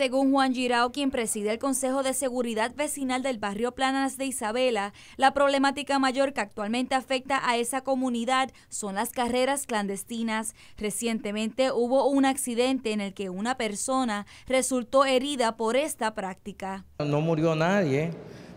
Según Juan Girao, quien preside el Consejo de Seguridad Vecinal del barrio Planas de Isabela, la problemática mayor que actualmente afecta a esa comunidad son las carreras clandestinas. Recientemente hubo un accidente en el que una persona resultó herida por esta práctica. No murió nadie,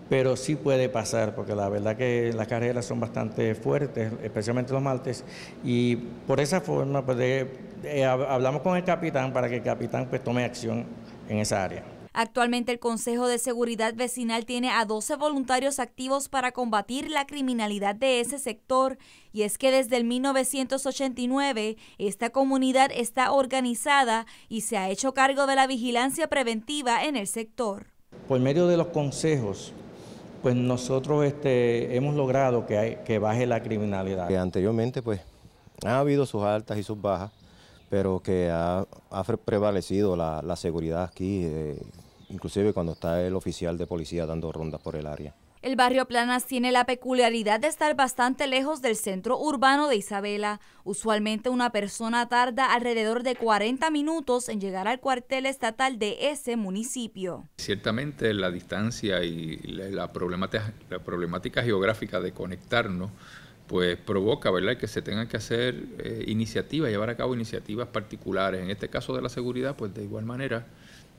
pero sí puede pasar, porque la verdad que las carreras son bastante fuertes, especialmente los martes, y por esa forma pues, eh, hablamos con el capitán para que el capitán pues, tome acción en esa área. Actualmente el Consejo de Seguridad Vecinal tiene a 12 voluntarios activos para combatir la criminalidad de ese sector y es que desde el 1989 esta comunidad está organizada y se ha hecho cargo de la vigilancia preventiva en el sector. Por medio de los consejos, pues nosotros este, hemos logrado que, que baje la criminalidad. Eh, anteriormente pues ha habido sus altas y sus bajas, pero que ha, prevalecido la, seguridad aquí, eh, inclusive cuando está el oficial de policía dando rondas por el área. El barrio Planas tiene la peculiaridad de estar bastante lejos del centro urbano de Isabela. Usualmente una persona tarda alrededor de 40 minutos en llegar al cuartel estatal de ese municipio. Ciertamente la distancia y la problemática, la problemática geográfica de conectarnos pues provoca ¿verdad? que se tengan que hacer eh, iniciativas, llevar a cabo iniciativas particulares. En este caso de la seguridad, pues de igual manera,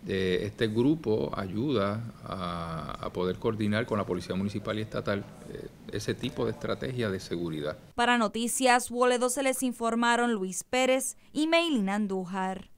eh, este grupo ayuda a, poder coordinar con la Policía Municipal y Estatal eh, ese tipo de estrategia de seguridad. Para Noticias Boledo se les informaron Luis Pérez y Meilin Andújar.